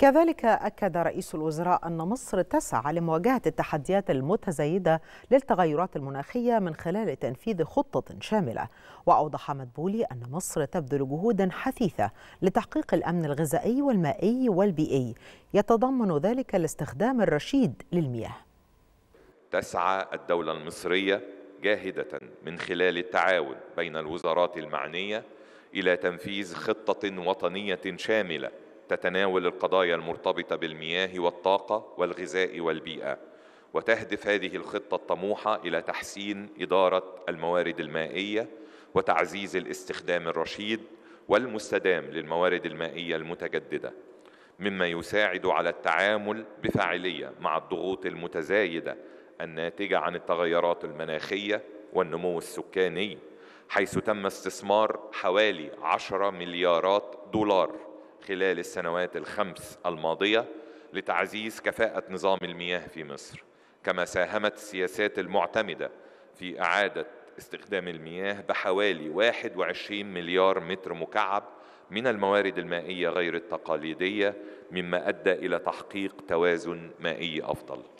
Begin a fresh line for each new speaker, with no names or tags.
كذلك أكد رئيس الوزراء أن مصر تسعى لمواجهة التحديات المتزايدة للتغيرات المناخية من خلال تنفيذ خطة شاملة وأوضح مدبولي أن مصر تبذل جهودا حثيثة لتحقيق الأمن الغذائي والمائي والبيئي يتضمن ذلك الاستخدام الرشيد للمياه
تسعى الدولة المصرية جاهدة من خلال التعاون بين الوزارات المعنية إلى تنفيذ خطة وطنية شاملة تتناول القضايا المرتبطه بالمياه والطاقه والغذاء والبيئه وتهدف هذه الخطه الطموحه الى تحسين اداره الموارد المائيه وتعزيز الاستخدام الرشيد والمستدام للموارد المائيه المتجدده مما يساعد على التعامل بفاعليه مع الضغوط المتزايده الناتجه عن التغيرات المناخيه والنمو السكاني حيث تم استثمار حوالي 10 مليارات دولار خلال السنوات الخمس الماضية لتعزيز كفاءة نظام المياه في مصر كما ساهمت السياسات المعتمدة في إعادة استخدام المياه بحوالي 21 مليار متر مكعب من الموارد المائية غير التقليدية مما أدى إلى تحقيق توازن مائي أفضل